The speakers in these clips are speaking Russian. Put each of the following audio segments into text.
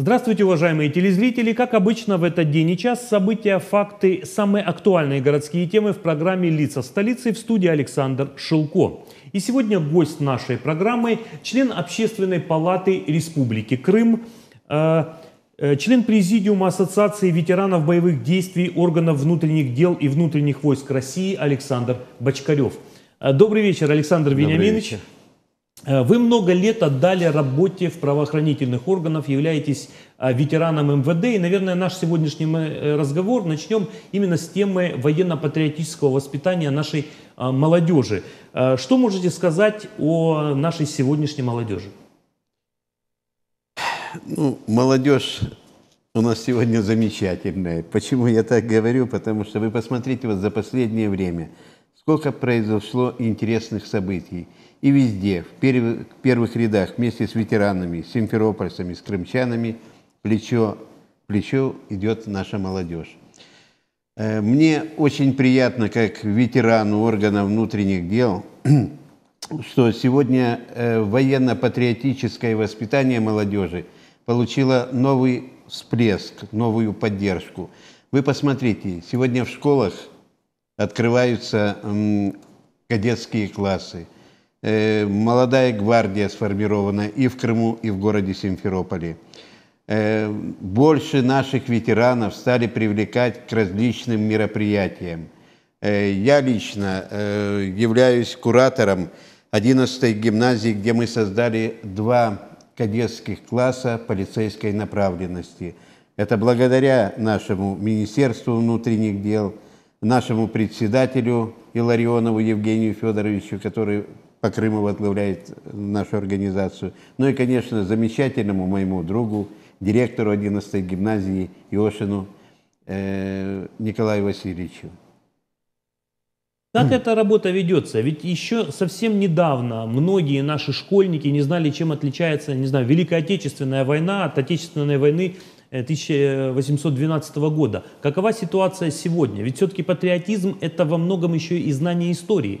Здравствуйте, уважаемые телезрители! Как обычно, в этот день и час события, факты, самые актуальные городские темы в программе «Лица столицы» в студии Александр Шилко. И сегодня гость нашей программы – член Общественной палаты Республики Крым, э, э, член Президиума Ассоциации ветеранов боевых действий органов внутренних дел и внутренних войск России Александр Бочкарев. Э, добрый вечер, Александр Добрый Вениаминович. Вечер. Э, вы много лет отдали работе в правоохранительных органах, являетесь а, ветераном МВД. И, наверное, наш сегодняшний э, разговор начнем именно с темы военно-патриотического воспитания нашей а, молодежи. Э, что можете сказать о нашей сегодняшней молодежи? Ну, молодежь у нас сегодня замечательная. Почему я так говорю? Потому что вы посмотрите вот за последнее время, сколько произошло интересных событий – и везде, в первых, рядах, вместе с ветеранами, с симферопольцами, с крымчанами, плечо, плечо идет наша молодежь. Э, мне очень приятно, как ветерану органа внутренних дел, что сегодня э, военно-патриотическое воспитание молодежи получило новый всплеск, новую поддержку. Вы посмотрите, сегодня в школах открываются кадетские классы – Э, молодая гвардия сформирована и в Крыму, и в городе Симферополе. Э, больше наших ветеранов стали привлекать к различным мероприятиям. Э, я лично являюсь куратором 11-й гимназии, где мы создали два кадетских класса полицейской направленности. Это благодаря нашему Министерству внутренних дел, нашему председателю Иларионову Евгению Федоровичу, который по Крыму возглавляет нашу организацию. Ну и, конечно, замечательному моему другу, директору 11-й гимназии Иошину э, Николаю Васильевичу. Как эта работа ведется? Ведь еще совсем недавно многие наши школьники не знали, чем отличается, не знаю, Великая Отечественная война от Отечественной войны 1812 э, года. Какова ситуация сегодня? Ведь все-таки патриотизм – это во многом еще и знание истории.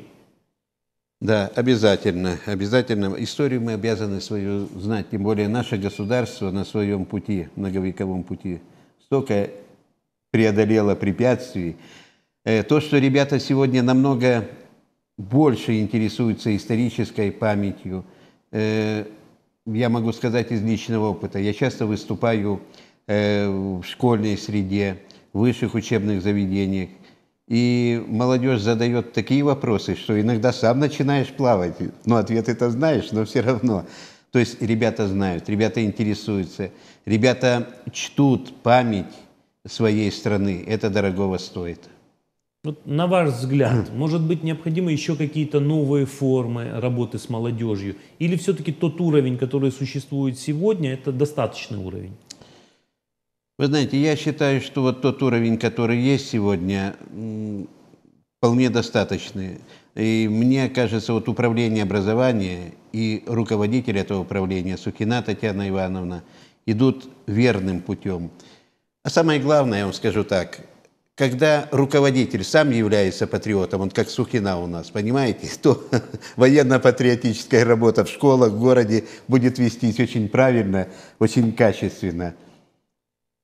Да, обязательно, обязательно. Историю мы обязаны свою знать, тем более наше государство на своем пути, многовековом пути, столько преодолело препятствий. Э, то, что ребята сегодня намного больше интересуются исторической памятью, э, я могу сказать из личного опыта. Я часто выступаю э, в школьной среде, в высших учебных заведениях. И молодежь задает такие вопросы, что иногда сам начинаешь плавать. Но ответ это знаешь, но все равно. То есть ребята знают, ребята интересуются, ребята чтут память своей страны. Это дорогого стоит. Вот на ваш взгляд, может быть, необходимы еще какие-то новые формы работы с молодежью? Или все-таки тот уровень, который существует сегодня, это достаточный уровень? Вы знаете, я считаю, что вот тот уровень, который есть сегодня, вполне достаточный. И мне кажется, вот управление образования и руководитель этого управления, Сухина Татьяна Ивановна, идут верным путем. А самое главное, я вам скажу так, когда руководитель сам является патриотом, он как Сухина у нас, понимаете, то военно-патриотическая работа в школах, в городе будет вестись очень правильно, очень качественно.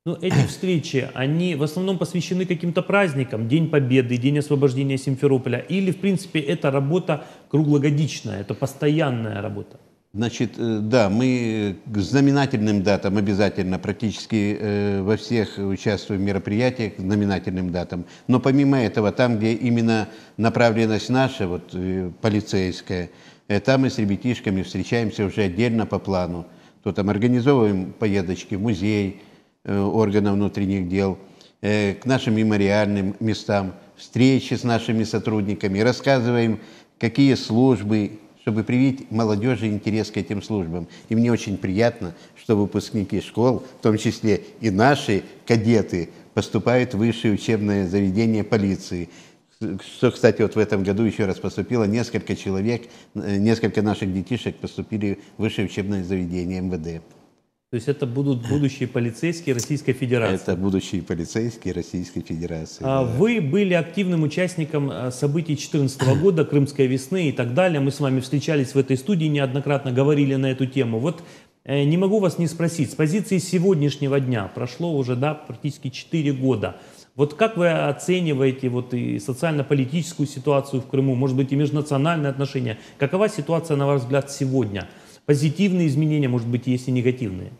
Ну эти встречи, они в основном посвящены каким-то праздникам, День Победы, День освобождения Симферополя, или, в принципе, это работа круглогодичная, это постоянная работа? Значит, э, да, мы э, к знаменательным датам обязательно практически э, во всех участвуем в мероприятиях к знаменательным датам. Но помимо этого, там, где именно направленность наша, вот полицейская, там мы с ребятишками встречаемся уже отдельно по плану. То там организовываем поездочки в музей, Э, органа внутренних дел, э, к нашим мемориальным местам, встречи с нашими сотрудниками, рассказываем, какие службы, чтобы привить молодежи интерес к этим службам. И мне очень приятно, что выпускники школ, в том числе и наши кадеты, поступают в высшее учебное заведение полиции. Что, кстати, вот в этом году еще раз поступило несколько человек, э, несколько наших детишек поступили в высшее учебное заведение МВД. То есть это будут будущие полицейские Российской Федерации? Это будущие полицейские Российской Федерации. А да. Вы были активным участником а, событий 2014 года, Крымской весны и так далее. Мы с вами встречались в этой студии, неоднократно говорили на эту тему. Вот э, не могу вас не спросить, с позиции сегодняшнего дня, прошло уже да, практически 4 года, вот как вы оцениваете вот и социально-политическую ситуацию в Крыму, может быть, и межнациональные отношения? Какова ситуация, на ваш взгляд, сегодня? Позитивные изменения, может быть, есть и негативные?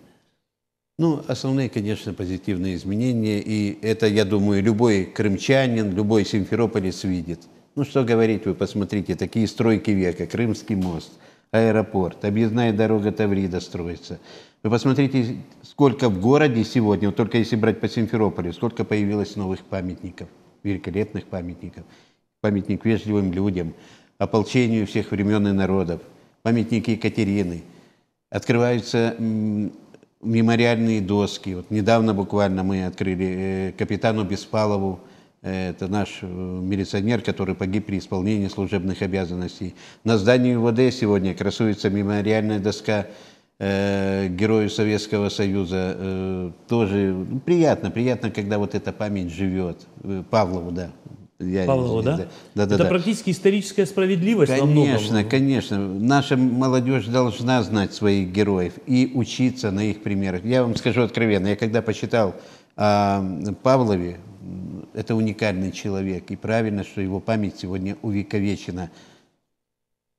Ну, основные, конечно, позитивные изменения, и это, я думаю, любой крымчанин, любой симферополис видит. Ну, что говорить, вы посмотрите, такие стройки века, Крымский мост, аэропорт, объездная дорога Таврида строится. Вы посмотрите, сколько в городе сегодня, вот только если брать по Симферополю, сколько появилось новых памятников, великолепных памятников. Памятник вежливым людям, ополчению всех времен и народов, памятники Екатерины. Открываются мемориальные доски. Вот недавно буквально мы открыли э, капитану Беспалову, э, это наш э, милиционер, который погиб при исполнении служебных обязанностей. На здании УВД сегодня красуется мемориальная доска э, Герою Советского Союза. Э, тоже ну, приятно, приятно, когда вот эта память живет. Павлову, да я Павлова, да? Да, да? да, Это да. практически историческая справедливость Конечно, во ну. конечно. Наша молодежь должна знать своих героев и учиться на их примерах. Я вам скажу откровенно, я когда почитал о а, Павлове, это уникальный человек, и правильно, что его память сегодня увековечена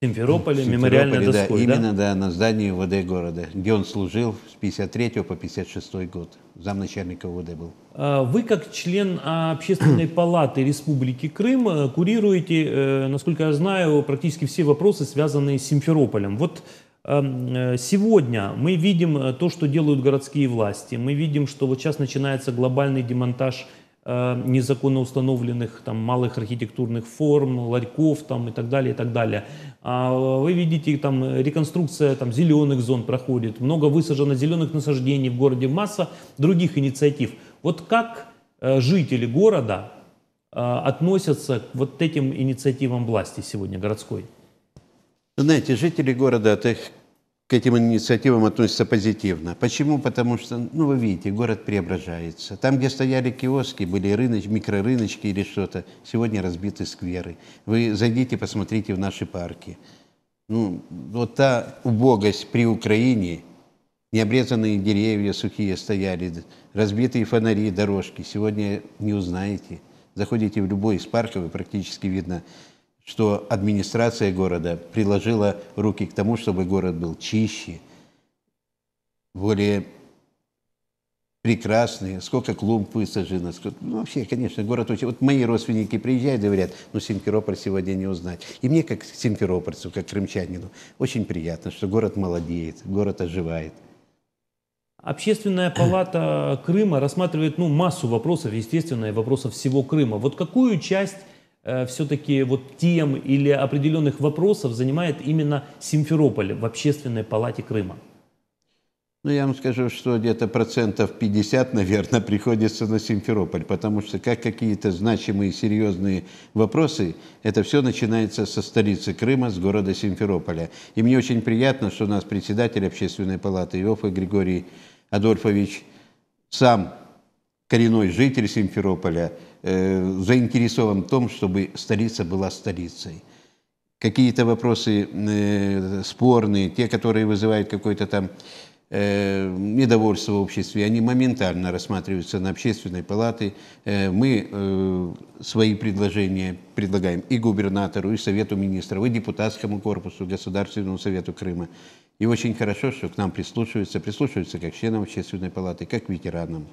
Симферополе, Симферополе мемориальной да, доской, да? Именно, да, на здании ВД города, где он служил с 53 по 56 год, замначальника ВД был. А вы, как член а, Общественной палаты Республики Крым, э, курируете, э, насколько я знаю, практически все вопросы, связанные с Симферополем. Вот эм, э, Сегодня мы видим то, что делают городские власти. Мы видим, что вот сейчас начинается глобальный демонтаж Э, незаконно установленных там малых архитектурных форм, ларьков там и так далее, и так далее. А э, вы видите, там реконструкция там зеленых зон проходит, много высажено зеленых насаждений в городе, масса других инициатив. Вот как э, жители города относятся к вот этим инициативам власти сегодня городской? Знаете, жители города, это к этим инициативам относятся позитивно. Почему? Потому что, ну, вы видите, город преображается. Там, где стояли киоски, были рыноч, микрорыночки или что-то, сегодня разбиты скверы. Вы зайдите, посмотрите в наши парки. Ну, вот та убогость при Украине, необрезанные деревья сухие стояли, разбитые фонари, дорожки, сегодня не узнаете. Заходите в любой из парков, и практически видно что администрация города приложила руки к тому, чтобы город был чище, более прекрасный. сколько клумб высажено. Сколько... Ну, вообще, конечно, город очень... Вот мои родственники приезжают и говорят, ну, Симферополь сегодня не узнать. И мне, как симферопольцу, как крымчанину, очень приятно, что город молодеет, город оживает. Общественная палата Крыма рассматривает ну, массу вопросов, естественно, и вопросов всего Крыма. Вот какую часть Э, все-таки вот тем или определенных вопросов занимает именно Симферополь в Общественной палате Крыма? Ну, я вам скажу, что где-то процентов 50, наверное, приходится на Симферополь, потому что как какие-то значимые, серьезные вопросы, это все начинается со столицы Крыма, с города Симферополя. И мне очень приятно, что у нас председатель общественной палаты Иофа Григорий Адольфович сам коренной житель Симферополя, Э, заинтересован в том, чтобы столица была столицей. Какие-то вопросы э, спорные, те, которые вызывают какое-то там э, недовольство в обществе, они моментально рассматриваются на общественной палате. Мы свои предложения предлагаем и губернатору, и Совету министров, и депутатскому корпусу, Государственному совету Крыма. И очень хорошо, что к нам прислушиваются, прислушиваются как членам общественной палаты, как ветеранам.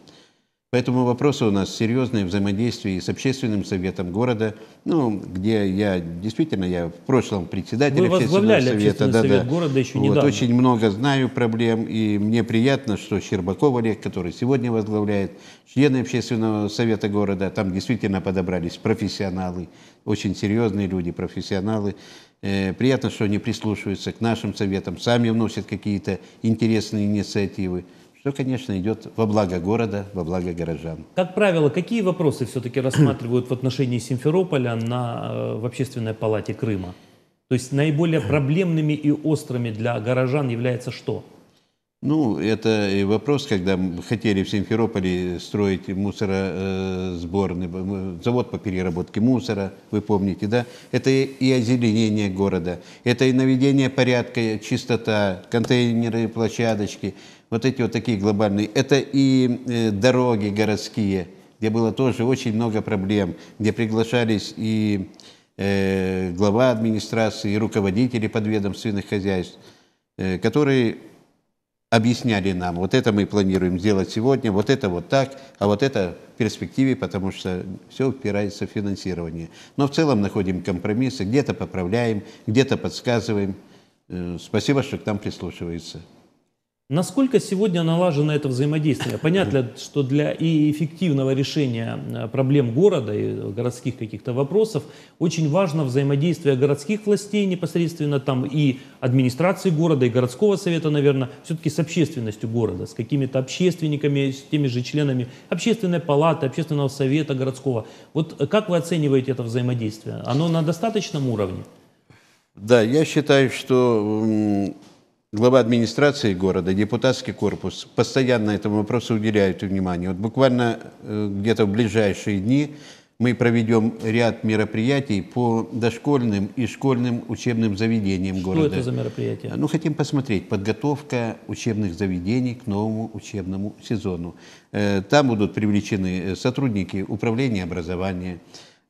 Поэтому вопросы у нас серьезные взаимодействие с общественным советом города, ну, где я действительно, я в прошлом председатель общественного совета. Общественный да, совет да. города еще вот, недавно. Очень много знаю проблем, и мне приятно, что Щербаков Олег, который сегодня возглавляет, члены общественного совета города, там действительно подобрались профессионалы, очень серьезные люди, профессионалы. Э, приятно, что они прислушиваются к нашим советам, сами вносят какие-то интересные инициативы. Все, конечно, идет во благо города, во благо горожан. Как правило, какие вопросы все-таки рассматривают в отношении Симферополя на, э, в Общественной палате Крыма? То есть наиболее проблемными и острыми для горожан является что? Ну, это и вопрос, когда хотели в Симферополе строить мусоросборный, э, завод по переработке мусора, вы помните, да? Это и озеленение города, это и наведение порядка, э, чистота, контейнеры, площадочки, вот эти вот такие глобальные. Это и э, дороги городские, где было тоже очень много проблем, где приглашались и глава администрации, и руководители подведомственных хозяйств, которые объясняли нам, вот это мы планируем сделать сегодня, вот это вот так, а вот это в перспективе, потому что все упирается в финансирование. Но в целом находим компромиссы, где-то поправляем, где-то подсказываем. Э, спасибо, что к нам прислушиваются. Насколько сегодня налажено это взаимодействие? Понятно, что для и эффективного решения э, проблем города и городских каких-то вопросов очень важно взаимодействие городских властей непосредственно там и администрации города, и городского совета, наверное, все-таки с общественностью города, с какими-то общественниками, с теми же членами общественной палаты, общественного совета городского. Вот э, как вы оцениваете это взаимодействие? Оно на достаточном уровне? Да, я считаю, что глава администрации города, депутатский корпус постоянно этому вопросу уделяют внимание. Вот буквально э, где-то в ближайшие дни мы проведем ряд мероприятий по дошкольным и школьным учебным заведениям Что города. Что это за мероприятие? Ну, хотим посмотреть. Подготовка учебных заведений к новому учебному сезону. Э, там будут привлечены э, сотрудники управления образования.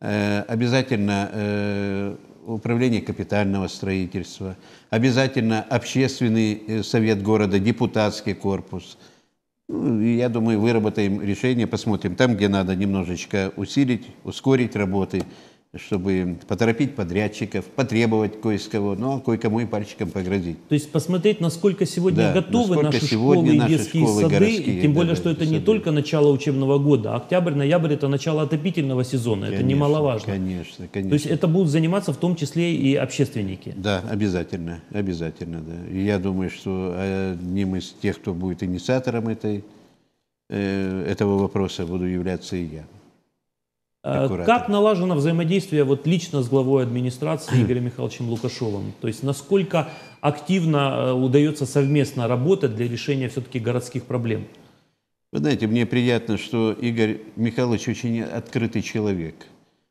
Обязательно управление капитального строительства, обязательно общественный э, совет города, депутатский корпус. Ну, я думаю, выработаем решение, посмотрим там, где надо немножечко усилить, ускорить работы чтобы поторопить подрядчиков, потребовать кое кого, ну а кое-кому и пальчиком погрозить. То есть посмотреть, насколько сегодня да, готовы насколько наши сегодня школы и наши детские школы, сады, городские, и тем более, да, что это сады. не только начало учебного года, а октябрь, ноябрь – это начало отопительного сезона, конечно, это немаловажно. Конечно, конечно. То есть это будут заниматься в том числе и общественники? Да, обязательно, обязательно, да. И я думаю, что одним из тех, кто будет инициатором этой, э, этого вопроса, буду являться и я. Э, Аккуратно. Как налажено взаимодействие вот лично с главой администрации Игорем Михайловичем Лукашовым? То есть насколько активно э, удается совместно работать для решения все-таки городских проблем? Вы знаете, мне приятно, что Игорь Михайлович очень открытый человек.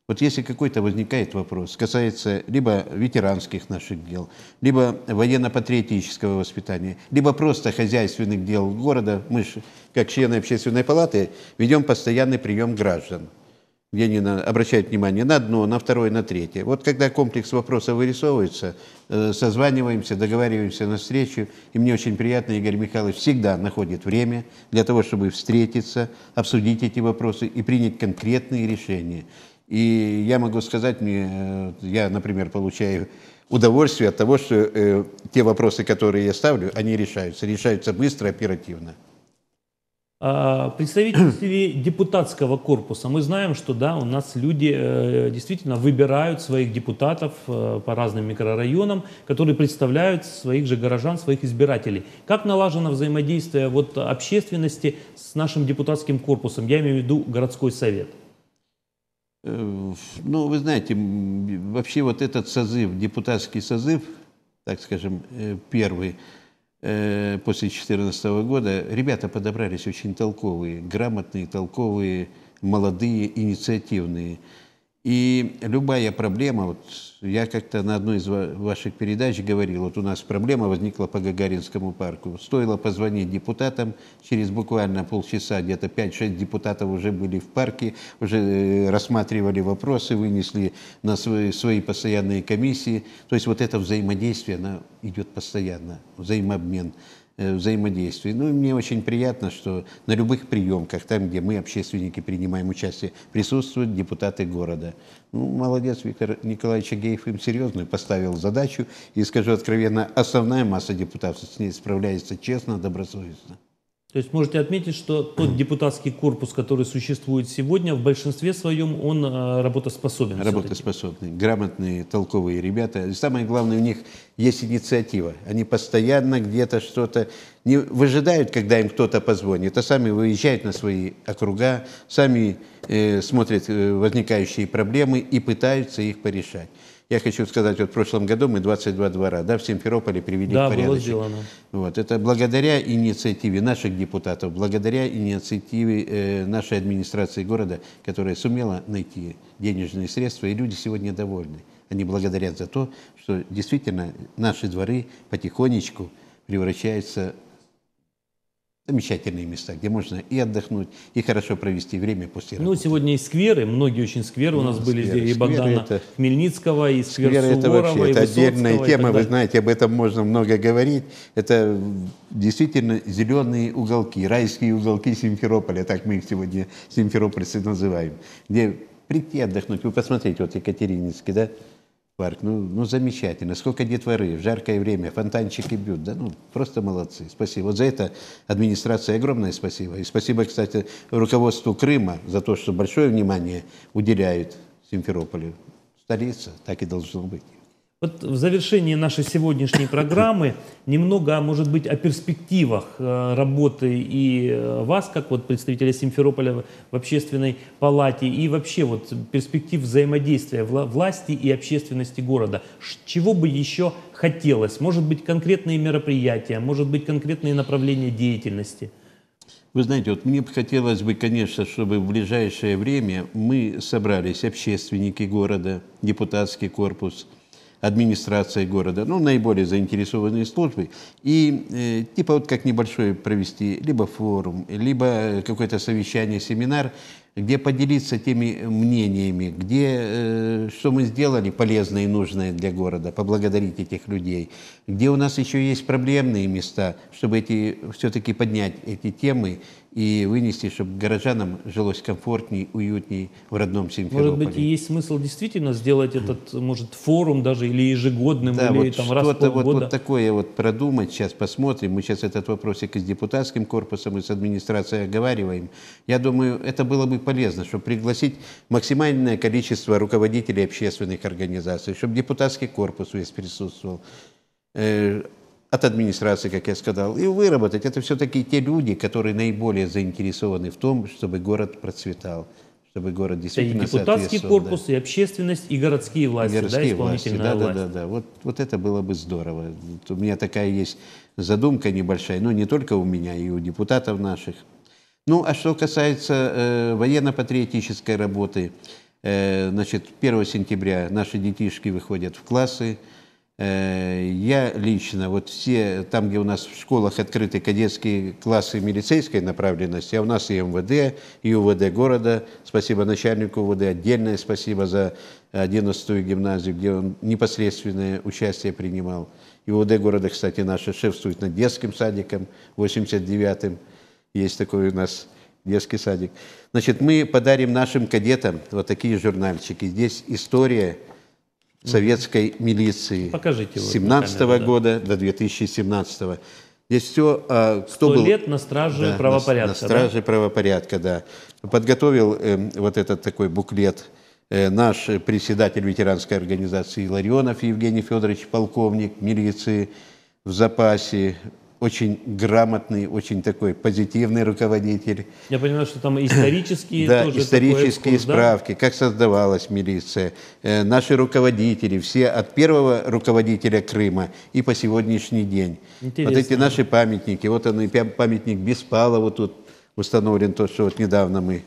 Вот если какой-то возникает вопрос, касается либо ветеранских наших дел, либо военно-патриотического воспитания, либо просто хозяйственных дел города, мы же, как члены общественной палаты, ведем постоянный прием граждан. Янина обращает внимание на одно, на второе, на третье. Вот когда комплекс вопросов вырисовывается, э, созваниваемся, договариваемся на встречу, и мне очень приятно, Игорь Михайлович всегда находит время для того, чтобы встретиться, обсудить эти вопросы и принять конкретные решения. И я могу сказать, мне, э, я, например, получаю удовольствие от того, что э, те вопросы, которые я ставлю, они решаются, решаются быстро, оперативно. А, представители депутатского корпуса. Мы знаем, что да, у нас люди э, действительно выбирают своих депутатов э, по разным микрорайонам, которые представляют своих же горожан, своих избирателей. Как налажено взаимодействие вот общественности с нашим депутатским корпусом? Я имею в виду городской совет. Э, ну, вы знаете, вообще вот этот созыв, депутатский созыв, так скажем, первый – Э, после 2014 года ребята подобрались очень толковые, грамотные, толковые, молодые, инициативные. И любая проблема, вот я как-то на одной из ваших передач говорил, вот у нас проблема возникла по Гагаринскому парку. Стоило позвонить депутатам, через буквально полчаса где-то 5-6 депутатов уже были в парке, уже э, рассматривали вопросы, вынесли на свои, свои постоянные комиссии. То есть вот это взаимодействие, оно идет постоянно, взаимообмен. Э, взаимодействии. Ну и мне очень приятно, что на любых приемках, там, где мы, общественники, принимаем участие, присутствуют депутаты города. Ну, молодец, Виктор Николаевич Агеев им серьезно поставил задачу. И скажу откровенно, основная масса депутатов с ней справляется честно, добросовестно. То есть можете отметить, что тот депутатский корпус, который существует сегодня, в большинстве своем он а, работоспособен. Работоспособный, грамотные, толковые ребята. И самое главное, у них есть инициатива. Они постоянно где-то что-то не выжидают, когда им кто-то позвонит, а сами выезжают на свои округа, сами э, смотрят э, возникающие проблемы и пытаются их порешать. Я хочу сказать, вот в прошлом году мы 22 двора да, в Симферополе привели да, в порядок. Да, Было сделано. Вот, это благодаря инициативе наших депутатов, благодаря инициативе э, нашей администрации города, которая сумела найти денежные средства, и люди сегодня довольны. Они благодарят за то, что действительно наши дворы потихонечку превращаются замечательные места, где можно и отдохнуть, и хорошо провести время после ну, работы. Ну, сегодня и скверы, многие очень скверы у нас ну, скверы, были здесь, и Богдана это, Хмельницкого, и сквер скверы Суворова, это вообще, и Высоцкого, отдельная тема, вы знаете, об этом можно много говорить. Это действительно зеленые уголки, райские уголки Симферополя, так мы их сегодня симферопольцы называем, где прийти отдохнуть. Вы посмотрите, вот Екатерининский, да, парк. Ну, ну, замечательно. Сколько детворы в жаркое время, фонтанчики бьют. Да, ну, просто молодцы. Спасибо. Вот за это администрация огромное спасибо. И спасибо, кстати, руководству Крыма за то, что большое внимание уделяют Симферополю. Столица, так и должно быть. Вот в завершении нашей сегодняшней программы немного, может быть, о перспективах э, работы и э, вас, как вот представителя Симферополя в общественной палате, и вообще вот перспектив взаимодействия власти и общественности города. Чего бы еще хотелось? Может быть, конкретные мероприятия, может быть, конкретные направления деятельности? Вы знаете, вот мне бы хотелось бы, конечно, чтобы в ближайшее время мы собрались, общественники города, депутатский корпус – администрация города, ну, наиболее заинтересованные службы, и э, типа вот как небольшое провести либо форум, либо э, какое-то совещание, семинар, где поделиться теми мнениями, где, э, что мы сделали полезное и нужное для города, поблагодарить этих людей, где у нас еще есть проблемные места, чтобы эти, все-таки поднять эти темы и вынести, чтобы горожанам жилось комфортней, уютней в родном Симферополе. Может быть, и есть смысл действительно сделать этот, может, форум даже или ежегодным, да, или вот там раз в полгода. Вот, вот такое вот продумать, сейчас посмотрим. Мы сейчас этот вопросик и с депутатским корпусом, и с администрацией оговариваем. Я думаю, это было бы полезно, чтобы пригласить максимальное количество руководителей общественных организаций, чтобы депутатский корпус весь присутствовал э, от администрации, как я сказал, и выработать. Это все-таки те люди, которые наиболее заинтересованы в том, чтобы город процветал, чтобы город действительно Это и депутатский корпус, да. и общественность, и городские власти, городские да, исполнительная власти, да, власть. Да, да, да. Вот, вот это было бы здорово. Вот у меня такая есть задумка небольшая, но не только у меня, и у депутатов наших. Ну, а что касается э, военно-патриотической работы, э, значит, 1 сентября наши детишки выходят в классы, Э, я лично, вот все, там, где у нас в школах открыты кадетские классы милицейской направленности, а у нас и МВД, и УВД города, спасибо начальнику УВД, отдельное спасибо за 11-ю гимназию, где он непосредственное участие принимал. И УВД города, кстати, наше шефствует над детским садиком, 89-м. Есть такой у нас детский садик. Значит, мы подарим нашим кадетам вот такие журнальчики. Здесь история советской милиции. Покажите. С 17 -го года да. до 2017 -го. Здесь все, а, кто был... лет на страже да, правопорядка. На, на страже да? правопорядка, да. Подготовил э, вот этот такой буклет э, наш председатель ветеранской организации Ларионов Евгений Федорович, полковник милиции в запасе, очень грамотный, очень такой позитивный руководитель. Я понимаю, что там исторические да, тоже исторические экскурс, справки, да? как создавалась милиция, э, наши руководители, все от первого руководителя Крыма и по сегодняшний день. Интересно. Вот эти наши памятники, вот он и памятник Беспалову тут установлен, то, что вот недавно мы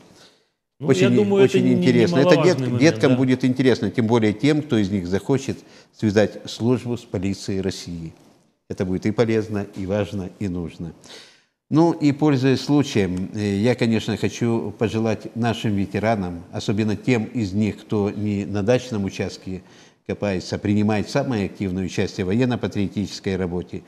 ну, очень, думаю, очень это интересно. Это дет, момент, деткам да. будет интересно, тем более тем, кто из них захочет связать службу с полицией России. Это будет и полезно, и важно, и нужно. Ну и пользуясь случаем, э, я, конечно, хочу пожелать нашим ветеранам, особенно тем из них, кто не на дачном участке копается, а принимает самое активное участие в военно-патриотической работе,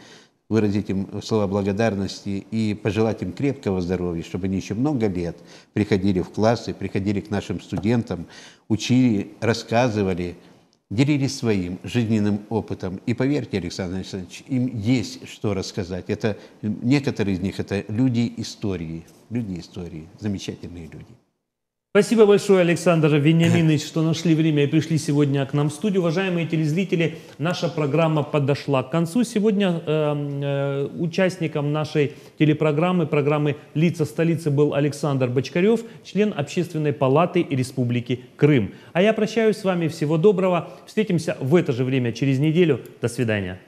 выразить им слова благодарности и пожелать им крепкого здоровья, чтобы они еще много лет приходили в классы, приходили к нашим студентам, учили, рассказывали – делились своим жизненным опытом. И поверьте, Александр Александрович, им есть что рассказать. Это, некоторые из них – это люди истории, люди истории, замечательные люди. Спасибо большое, Александр Вениаминович, что нашли время и пришли сегодня к нам в студию. Уважаемые телезрители, наша программа подошла к концу. Сегодня э, э, участником нашей телепрограммы, программы «Лица столицы» был Александр Бочкарев, член Общественной палаты Республики Крым. А я прощаюсь с вами. Всего доброго. Встретимся в это же время через неделю. До свидания.